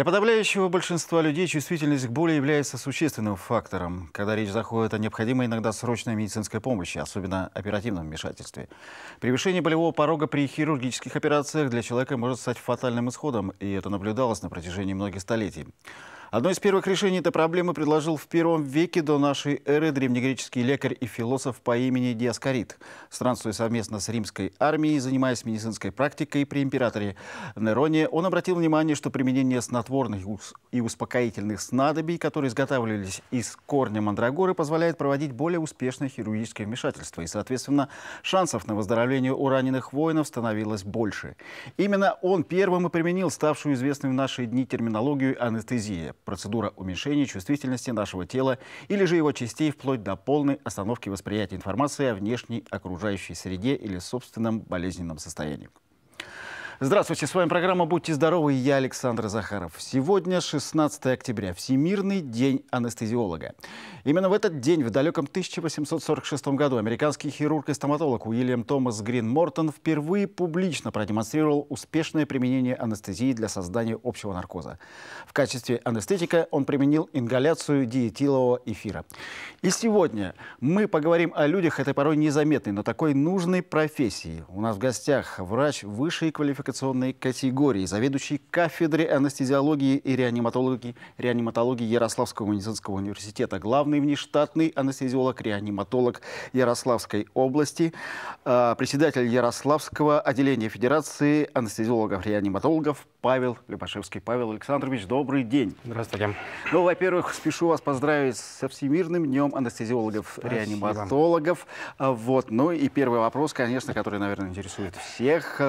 Для подавляющего большинства людей чувствительность к боли является существенным фактором, когда речь заходит о необходимой иногда срочной медицинской помощи, особенно оперативном вмешательстве. Превышение болевого порога при хирургических операциях для человека может стать фатальным исходом, и это наблюдалось на протяжении многих столетий. Одно из первых решений этой проблемы предложил в первом веке до нашей эры древнегреческий лекарь и философ по имени Диаскорид. Странствуя совместно с римской армией, занимаясь медицинской практикой при императоре Нероне, он обратил внимание, что применение снотворных и успокоительных снадобий, которые изготавливались из корня мандрагоры, позволяет проводить более успешное хирургическое вмешательство. И, соответственно, шансов на выздоровление у раненых воинов становилось больше. Именно он первым и применил ставшую известной в наши дни терминологию анестезия процедура уменьшения чувствительности нашего тела или же его частей вплоть до полной остановки восприятия информации о внешней окружающей среде или собственном болезненном состоянии. Здравствуйте, с вами программа «Будьте здоровы» я Александр Захаров. Сегодня 16 октября, Всемирный день анестезиолога. Именно в этот день, в далеком 1846 году, американский хирург и стоматолог Уильям Томас Грин Мортон впервые публично продемонстрировал успешное применение анестезии для создания общего наркоза. В качестве анестетика он применил ингаляцию диетилового эфира. И сегодня мы поговорим о людях этой порой незаметной, но такой нужной профессии. У нас в гостях врач высшей квалификации квалификационной категории, заведующий кафедрой анестезиологии и реаниматологии, реаниматологии Ярославского медицинского университета, главный внештатный анестезиолог-реаниматолог Ярославской области, а, председатель Ярославского отделения Федерации анестезиологов-реаниматологов Павел Любашевский. Павел Александрович, добрый день. Здравствуйте. Ну, во-первых, спешу вас поздравить со Всемирным днем анестезиологов-реаниматологов. Вот. Ну и первый вопрос, конечно, который, наверное, интересует всех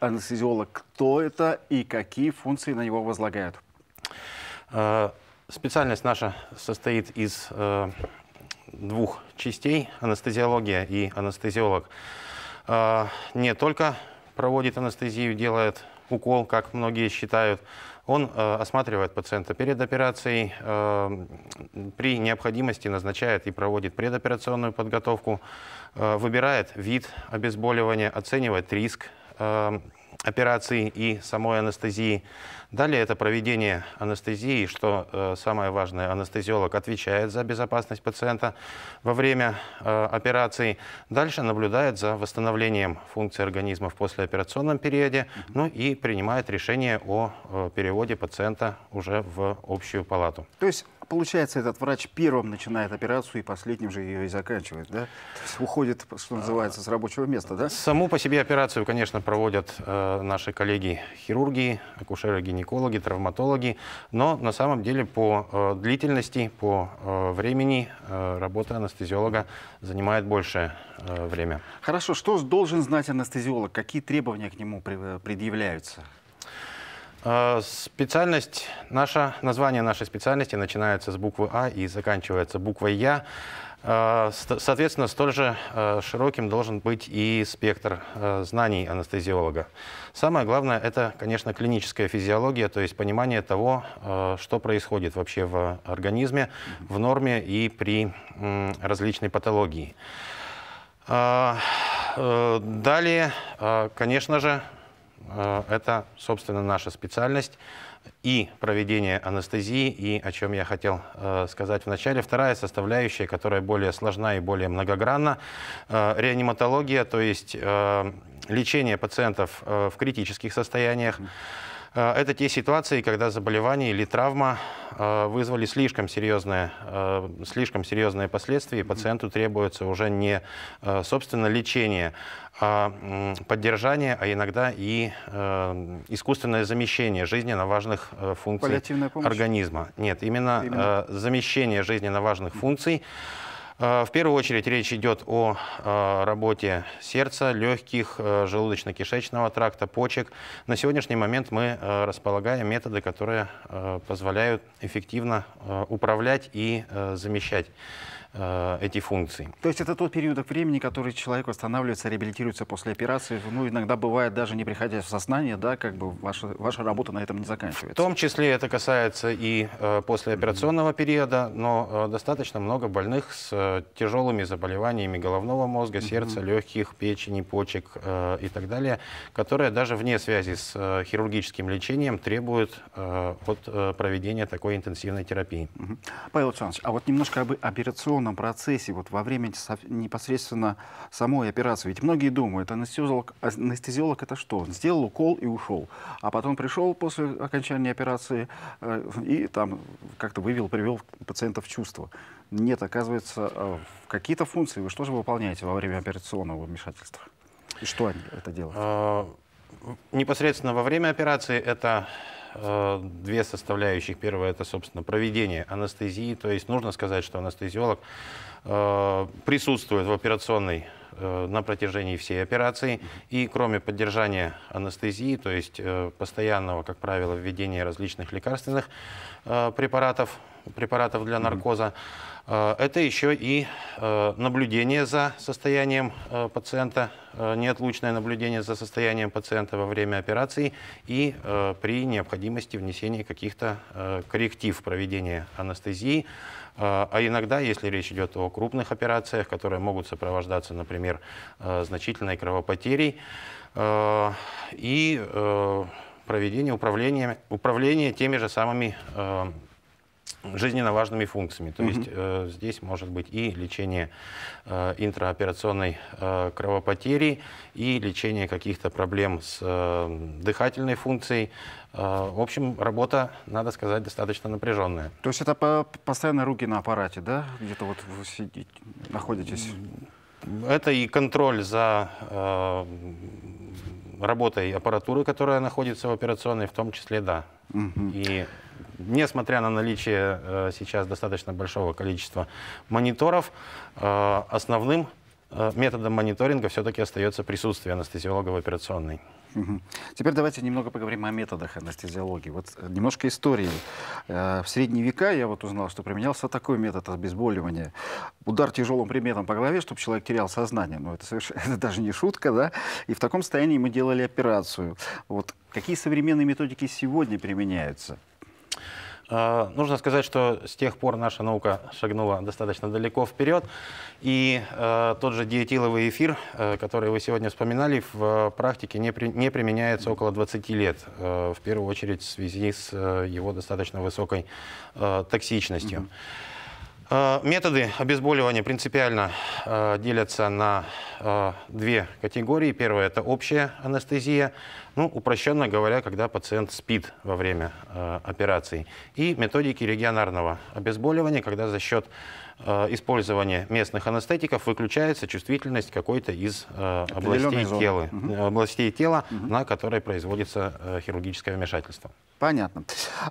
анестезиолог, кто это и какие функции на него возлагают? Э, специальность наша состоит из э, двух частей – анестезиология и анестезиолог. Э, не только проводит анестезию, делает укол, как многие считают, он осматривает пациента перед операцией, при необходимости назначает и проводит предоперационную подготовку, выбирает вид обезболивания, оценивает риск Э, операции и самой анестезии. Далее это проведение анестезии, что э, самое важное, анестезиолог отвечает за безопасность пациента во время э, операции. Дальше наблюдает за восстановлением функций организма в послеоперационном периоде, ну и принимает решение о э, переводе пациента уже в общую палату. То есть а получается, этот врач первым начинает операцию и последним же ее и заканчивает, да? Уходит, что а, называется, с рабочего места, да? Саму по себе операцию, конечно, проводят э, наши коллеги-хирурги, акушеры-гинекологи, травматологи, но на самом деле по э, длительности, по э, времени э, работа анестезиолога занимает больше э, время. Хорошо, что должен знать анестезиолог? Какие требования к нему предъявляются? А, специальность наша, название нашей специальности начинается с буквы А и заканчивается буквой Я. А, соответственно, столь же а, широким должен быть и спектр знаний анестезиолога. Самое главное – это, конечно, клиническая физиология, то есть понимание того, что происходит вообще в организме, в норме и при различной патологии. Э, далее, конечно же, Э, это, собственно, наша специальность и проведение анестезии, и о чем я хотел э, сказать в начале. Вторая составляющая, которая более сложна и более многогранна, э, реаниматология, то есть лечение пациентов в критических состояниях. Э, это те ситуации, когда заболевание или травма э, вызвали слишком серьезные, э, слишком серьезные последствия, и пациенту требуется уже не, собственно, лечение, а поддержание, а иногда и искусственное замещение жизненно важных функций организма. Нет, именно, именно замещение жизненно важных функций. Э, в первую очередь речь идет о э, работе сердца, легких, э, желудочно-кишечного тракта, почек. На сегодняшний момент мы располагаем методы, которые позволяют эффективно управлять и замещать Э, эти функции. То есть это тот период времени, который человек восстанавливается, реабилитируется после операции, ну, иногда бывает даже не приходя в сознание, да, как бы ваша, ваша работа на этом не заканчивается. В том числе это касается и э, послеоперационного mm -hmm. периода, но э, достаточно много больных с э, тяжелыми заболеваниями головного мозга, mm -hmm. сердца, легких, печени, почек э, и так далее, которые даже вне связи с э, хирургическим лечением требуют э, от э, проведения такой интенсивной терапии. Mm -hmm. Павел Александрович, а вот немножко об операционном операционном процессе, вот во время непосредственно самой операции? Ведь многие думают, анестезиолог, анестезиолог это что? Он сделал укол и ушел. А потом пришел после окончания операции э, и там как-то вывел, привел пациента в чувство. Нет, оказывается, э, какие-то функции вы что же выполняете во время операционного вмешательства? И что они это делают? А, непосредственно во время операции это Э, две составляющих. Первое это, собственно, проведение анестезии. То есть нужно сказать, что анестезиолог э, присутствует в операционной э, на протяжении всей операции. И кроме поддержания анестезии, то есть постоянного, как правило, введения различных лекарственных препаратов, препаратов для наркоза, mm -hmm Э, это еще и э, наблюдение за состоянием э, пациента, неотлучное наблюдение за состоянием пациента во время операции и при необходимости внесения каких-то корректив проведения анестезии. А иногда, если речь идет о крупных операциях, которые могут сопровождаться, например, значительной кровопотерей, и проведение управления, управления теми же самыми жизненно важными функциями. То есть э, здесь может быть и лечение э, интраоперационной э, кровопотери, и лечение каких-то проблем с э, дыхательной функцией. Э, в общем, работа, надо сказать, достаточно напряженная. То есть это по постоянно руки на аппарате, да? Где-то вот вы сидите, находитесь? Это и контроль за... Э, работой аппаратуры, которая находится в операционной, в том числе, да. Угу. И несмотря на наличие э, сейчас достаточно большого количества мониторов, э, основным э, методом мониторинга все-таки остается присутствие анестезиолога в операционной. Теперь давайте немного поговорим о методах анестезиологии. Вот немножко истории. В средние века я вот узнал, что применялся такой метод обезболивания. Удар тяжелым предметом по голове, чтобы человек терял сознание. Но ну, это, это даже не шутка, да? И в таком состоянии мы делали операцию. Вот какие современные методики сегодня применяются? А, нужно сказать, что с тех пор наша наука шагнула достаточно далеко вперед. И а, тот же диетиловый эфир, а, который вы сегодня вспоминали, в практике не, при, не применяется около 20 лет. В первую очередь в связи с его достаточно высокой токсичностью. Mm-hmm. Э, методы обезболивания принципиально э, делятся на э, две категории. Первая – это общая анестезия, ну, упрощенно говоря, когда пациент спит во время операции. И методики регионарного обезболивания, когда за счет Э, использования местных анестетиков выключается чувствительность какой-то из э, э, областей тела, угу. областей тела угу. на которой производится хирургическое вмешательство. Понятно.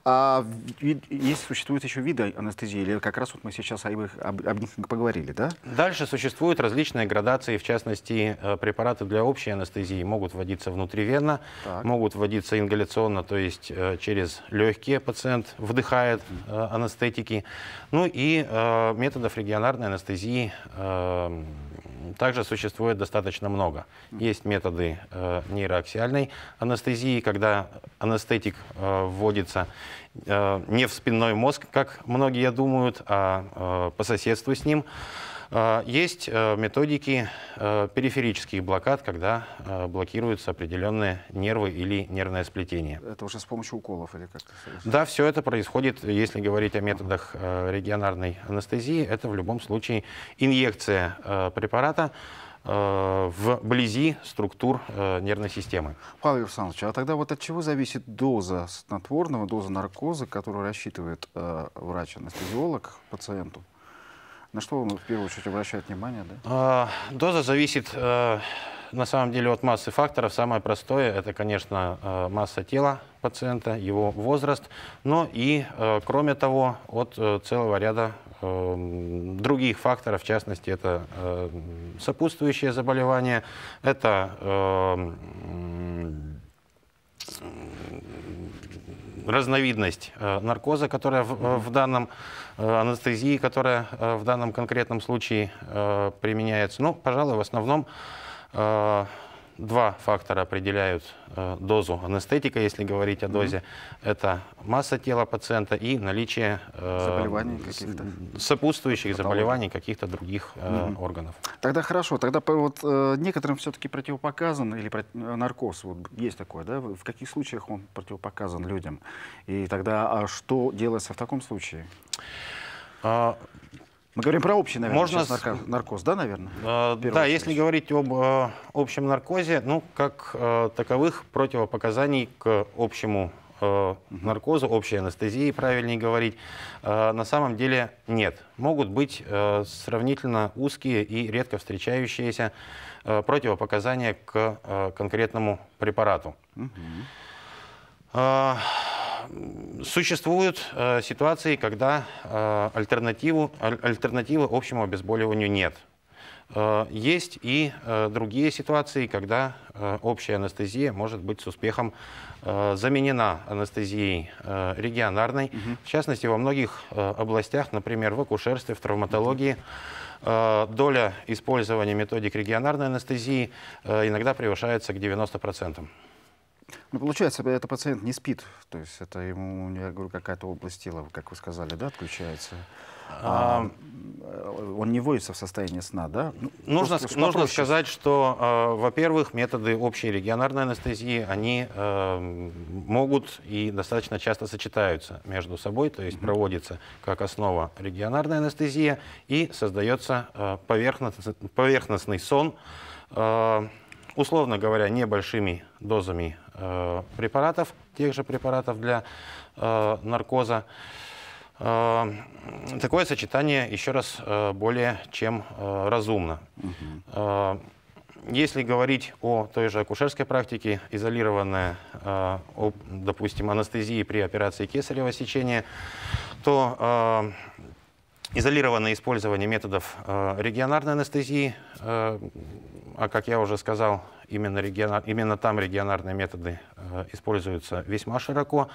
А, есть, существуют еще виды анестезии, или как раз вот мы сейчас об, об, об них поговорили, да? Дальше существуют различные градации, в частности, препараты для общей анестезии могут вводиться внутривенно, так. могут вводиться ингаляционно, то есть через легкие пациент вдыхает анестетики, ну и метод методов регионарной анестезии э, также существует достаточно много. Есть методы э, нейроаксиальной анестезии, когда анестетик э, вводится э, не в спинной мозг, как многие думают, а э, по соседству с ним. А, есть э, методики э, периферических блокад, когда э, блокируются определенные нервы или нервное сплетение. Это уже с помощью уколов или как? Да, все это происходит, если говорить о методах регионарной анестезии, это в любом случае инъекция препарата вблизи структур нервной системы. Павел Александрович, а тогда вот от чего зависит доза снотворного, доза наркоза, которую рассчитывает врач-анестезиолог пациенту? На что он в первую очередь обращает внимание? Да? А, доза зависит э, на самом деле от массы факторов. Самое простое это, конечно, э, масса тела пациента, его возраст, но и, э, кроме того, от целого ряда других факторов, в частности, это сопутствующие заболевания, это разновидность э, наркоза, которая в, э, в данном э, анестезии, которая в данном конкретном случае применяется. Ну, пожалуй, в основном два фактора определяют э, дозу анестетика, если говорить о дозе. Mm-hmm. Это масса тела пациента и наличие э, заболеваний каких сопутствующих Патология. заболеваний каких-то других mm-hmm. органов. Тогда хорошо. Тогда вот некоторым все-таки противопоказан или наркоз. Вот есть такое, да? В каких случаях он противопоказан людям? И тогда а что делается в таком случае? А, мы говорим про общий, наверное, Можно... нарко... наркоз, да, наверное? Э, да, очередь. если говорить об э, общем наркозе, ну, как э, таковых противопоказаний к общему э, наркозу, общей анестезии, правильнее говорить, э, на самом деле нет. Могут быть э, сравнительно узкие и редко встречающиеся э, противопоказания к э, конкретному препарату. Угу. Существуют э, ситуации, когда э, альтернативу, аль, альтернативы общему обезболиванию нет. Э, есть и э, другие ситуации, когда э, общая анестезия может быть с успехом э, заменена анестезией э, регионарной. Угу. В частности, во многих э, областях, например, в акушерстве, в травматологии, э, доля использования методик регионарной анестезии э, иногда превышается к 90%. Ну, получается, э, этот пациент не спит, то есть это ему, я говорю, какая-то область тела, как вы сказали, да, отключается. А, а э, он не вводится в состояние сна, да? Ну, нужно, Просто, нужно сказать, что, э, во-первых, методы общей регионарной анестезии, они э, могут и достаточно часто сочетаются между собой, то есть mm -hmm. проводится как основа регионарная анестезия и создается э, поверхностный, поверхностный сон, э, условно говоря, небольшими дозами Э, препаратов, тех же препаратов для э, наркоза. Э, такое сочетание, еще раз, более чем разумно. Если говорить о той же акушерской практике, изолированная, допустим, анестезии при операции кесарево сечения, то изолированное использование методов регионарной анестезии, а как я уже сказал, Именно, региона, именно там регионарные методы э, используются весьма широко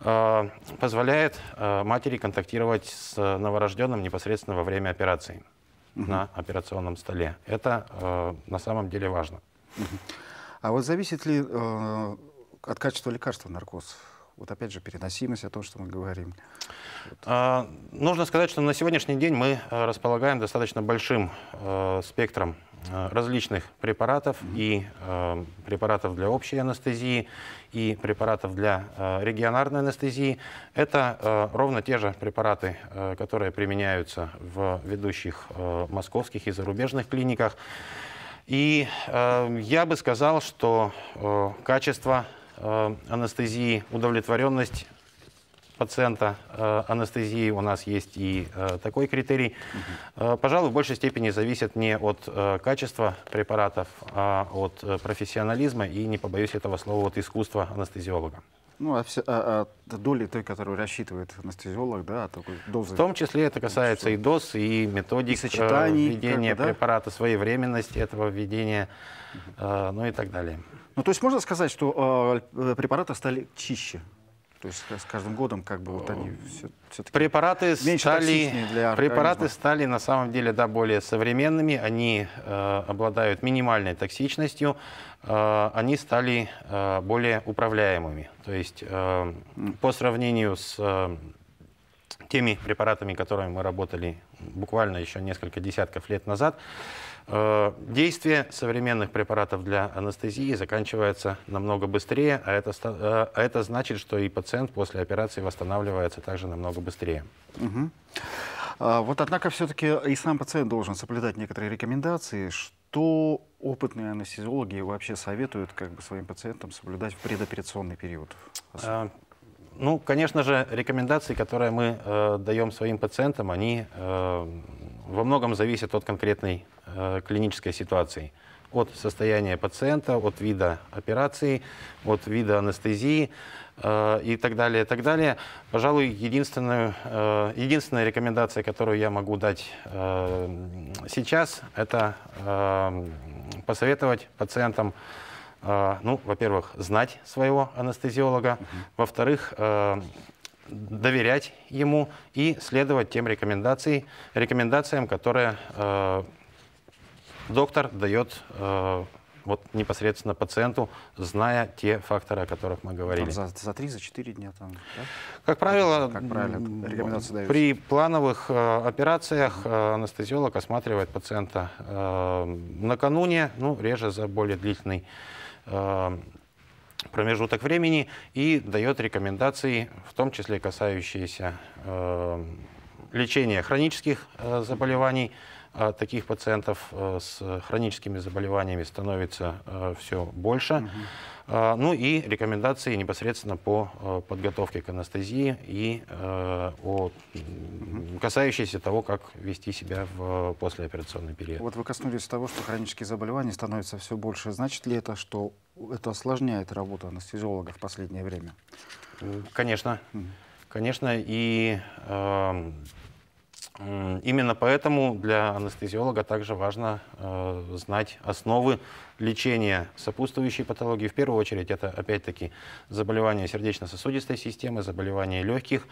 э, позволяет э, матери контактировать с новорожденным непосредственно во время операции угу. на операционном столе. Это на самом деле важно. А вот зависит ли от качества лекарства наркоз? Вот опять же переносимость, о том, что мы говорим. Нужно сказать, что на сегодняшний день мы располагаем достаточно большим э, спектром Э, различных препаратов и э, препаратов для общей анестезии и препаратов для э, регионарной анестезии. Это э, ровно те же препараты, э, которые применяются в ведущих э, московских и зарубежных клиниках. И я бы сказал, что качество анестезии, удовлетворенность пациента э, анестезии, у нас есть и э, такой критерий. Э, пожалуй, в большей степени зависит не от качества препаратов, а от профессионализма и, не побоюсь этого слова, от искусства анестезиолога. Ну, а, все, а, а доли той, которую рассчитывает анестезиолог, да, такой дозы. В том числе это касается и доз, и методик и введения как бы, да? препарата, своевременности этого введения, угу. э, ну и так далее. Ну, то есть можно сказать, что э, препараты стали чище? То есть э, с каждым годом как бы вот они э, все препараты стали для препараты стали на самом деле да более современными. Они э, обладают минимальной токсичностью. Э, они стали э, более управляемыми. То есть э, по сравнению с э, теми препаратами, которыми мы работали буквально еще несколько десятков лет назад. Э, действие современных препаратов для анестезии заканчивается намного быстрее, а это, э, а это значит, что и пациент после операции восстанавливается также намного быстрее. Угу. вот, однако, все-таки и сам пациент должен соблюдать некоторые рекомендации, что опытные анестезиологи вообще советуют как бы, своим пациентам соблюдать в предоперационный период? Э, ну, конечно же, рекомендации, которые мы э, даем своим пациентам, они во многом зависит от конкретной э, клинической ситуации, от состояния пациента, от вида операции, от вида анестезии э, и так далее, и так далее. Пожалуй, единственную, э, единственная рекомендация, которую я могу дать э, сейчас, это э, посоветовать пациентам э, ну, во-первых, знать своего анестезиолога, угу. во-вторых, э, доверять ему и следовать тем рекомендациям, рекомендациям которые э, доктор дает э, вот непосредственно пациенту, зная те факторы, о которых мы говорили. Там за, за 3-4 за дня там, да? Как правило, как правило, рекомендации даются? при плановых э, операциях э, анестезиолог осматривает пациента э, накануне, ну, реже за более длительный э, промежуток времени и дает рекомендации, в том числе касающиеся э, лечения хронических э, заболеваний. А таких пациентов э, с хроническими заболеваниями становится э, все больше. Угу. ну и рекомендации непосредственно по подготовке к анестезии и о, касающиеся того, как вести себя в послеоперационный период. Вот вы коснулись того, что хронические заболевания становятся все больше. Значит ли это, что это осложняет работу анестезиолога в последнее время. Э, конечно. Конечно, и э, именно поэтому для анестезиолога также важно э, знать основы лечения сопутствующей патологии. В первую очередь это, опять-таки, заболевания сердечно-сосудистой системы, заболевания легких.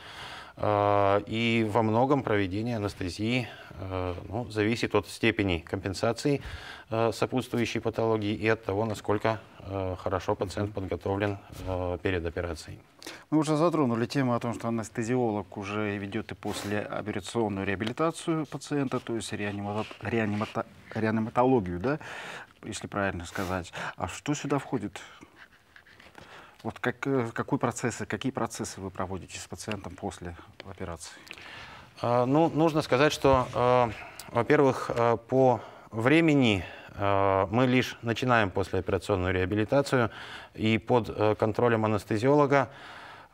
Э, и во многом проведение анестезии э, ну, зависит от степени компенсации э, сопутствующей патологии и от того, насколько Э, хорошо пациент подготовлен э, перед операцией. Мы уже затронули тему о том, что анестезиолог уже ведет и послеоперационную реабилитацию пациента, то есть реанимато... Реанимато... реаниматологию, да, если правильно сказать. А что сюда входит? Вот как, э, какой процессы, какие процессы вы проводите с пациентом после операции? Ну, нужно сказать, что, во-первых, по времени Э, мы лишь начинаем послеоперационную реабилитацию, и под э, контролем анестезиолога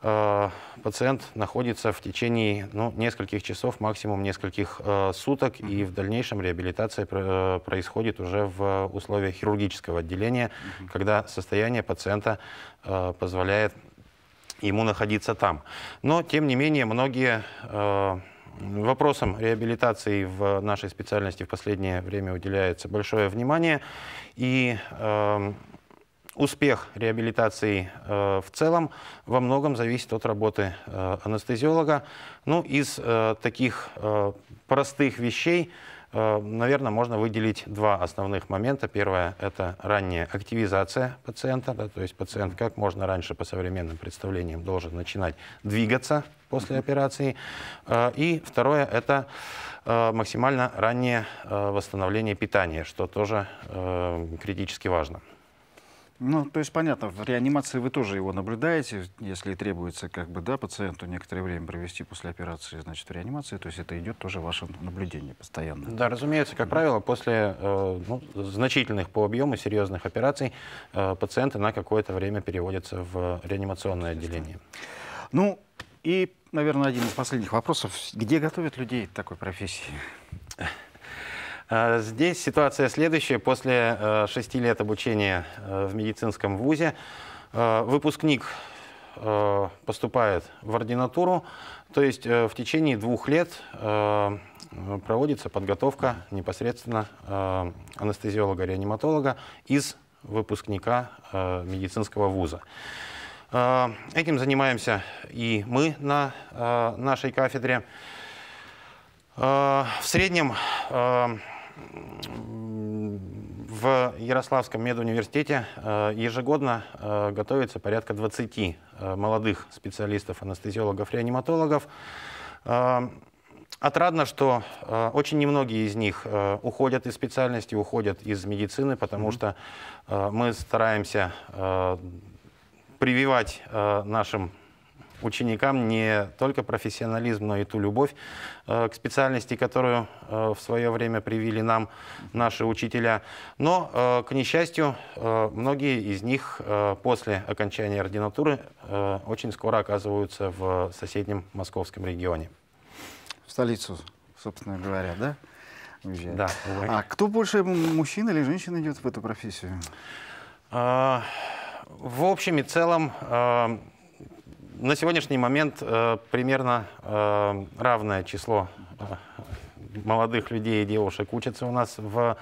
э, пациент находится в течение ну, нескольких часов, максимум нескольких суток, и в дальнейшем реабилитация происходит уже в условиях хирургического отделения, когда состояние пациента позволяет ему находиться там. Но, тем не менее, многие Вопросам реабилитации в нашей специальности в последнее время уделяется большое внимание. И э, успех реабилитации э, в целом во многом зависит от работы э, анестезиолога. Ну, из э, таких э, простых вещей – Э, Наверное, можно выделить два основных момента. Первое – это ранняя активизация пациента, да, то есть пациент как можно раньше по современным представлениям должен начинать двигаться после операции. Э, и второе – это э, максимально раннее восстановление питания, что тоже критически важно. Ну, то есть понятно, в реанимации вы тоже его наблюдаете, если требуется как бы, да, пациенту некоторое время провести после операции, значит, в реанимации, то есть это идет тоже ваше наблюдение постоянно. Да, разумеется, как да. правило, после э, ну, значительных по объему серьезных операций э, пациенты на какое-то время переводятся в реанимационное отделение. Ну, и, наверное, один из последних вопросов. Где готовят людей к такой профессии? А, здесь ситуация следующая. После э, шести лет обучения э, в медицинском вузе э, выпускник поступает в ординатуру, то есть в течение двух лет проводится подготовка непосредственно анестезиолога-реаниматолога из выпускника медицинского вуза. Этим занимаемся и мы на нашей кафедре. В среднем в Ярославском медуниверситете э, ежегодно э, готовится порядка 20 э, молодых специалистов, анестезиологов, реаниматологов. Отрадно, что э, очень немногие из них э, уходят из специальности, уходят из медицины, потому mm-hmm. что э, мы стараемся э, прививать э, нашим ученикам не только профессионализм, но и ту любовь э, к специальности, которую э, в свое время привили нам наши учителя. Но, э, к несчастью, э, многие из них э, после окончания ординатуры э, очень скоро оказываются в соседнем московском регионе. В столицу, собственно говоря, да? Да. А кто больше, мужчина или женщина идет в эту профессию? А, в общем и целом, э, на сегодняшний момент э, примерно э, равное число э, молодых людей и девушек учатся у нас в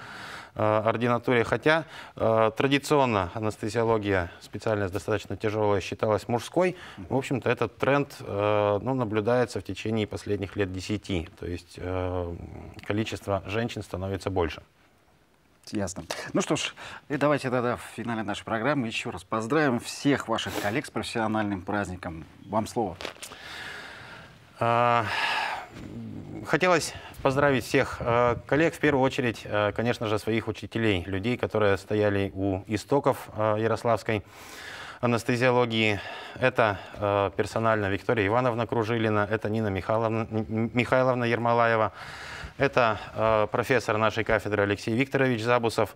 э, ординатуре, хотя э, традиционно анестезиология, специальность достаточно тяжелая, считалась мужской. В общем-то, этот тренд э, ну, наблюдается в течение последних лет десяти, то есть э, количество женщин становится больше. Ясно. Ну что ж, и давайте тогда в финале нашей программы еще раз поздравим всех ваших коллег с профессиональным праздником. Вам слово. А, хотелось поздравить всех а, коллег, в первую очередь, а, конечно же, своих учителей, людей, которые стояли у истоков Ярославской анестезиологии. Это персонально Виктория Ивановна Кружилина, это Нина Михайловна, Михайловна Ермолаева, это э, профессор нашей кафедры Алексей Викторович Забусов.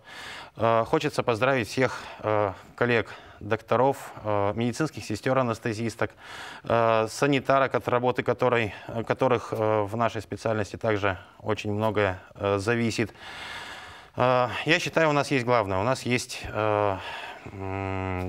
Э, хочется поздравить всех э, коллег, докторов, э, медицинских сестер, анестезисток, э, санитарок, от работы которой, которых э, в нашей специальности также очень многое зависит. я считаю, у нас есть главное. У нас есть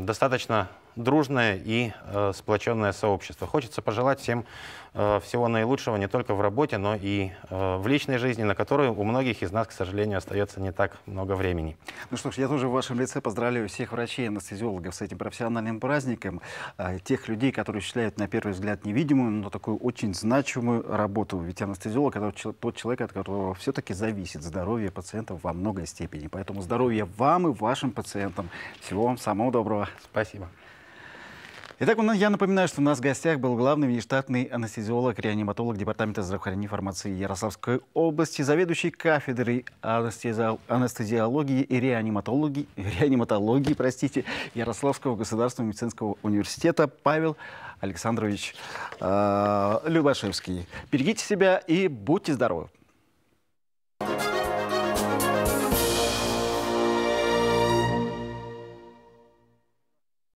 достаточно дружное и э, сплоченное сообщество. Хочется пожелать всем э, всего наилучшего не только в работе, но и э, в личной жизни, на которую у многих из нас, к сожалению, остается не так много времени. Ну что ж, я тоже в вашем лице поздравляю всех врачей, анестезиологов с этим профессиональным праздником, э, тех людей, которые осуществляют, на первый взгляд, невидимую, но такую очень значимую работу. Ведь анестезиолог — это тот человек, от которого все-таки зависит здоровье пациентов во многой степени. Поэтому здоровья вам и вашим пациентам. Всего вам самого доброго. Спасибо. Итак, ну, я напоминаю, что у нас в гостях был главный внештатный анестезиолог, реаниматолог Департамента здравоохранения и формации Ярославской области, заведующий кафедрой анестезиологии и реаниматологии, реаниматологии простите, Ярославского государственного медицинского университета Павел Александрович э, Любашевский. Берегите себя и будьте здоровы!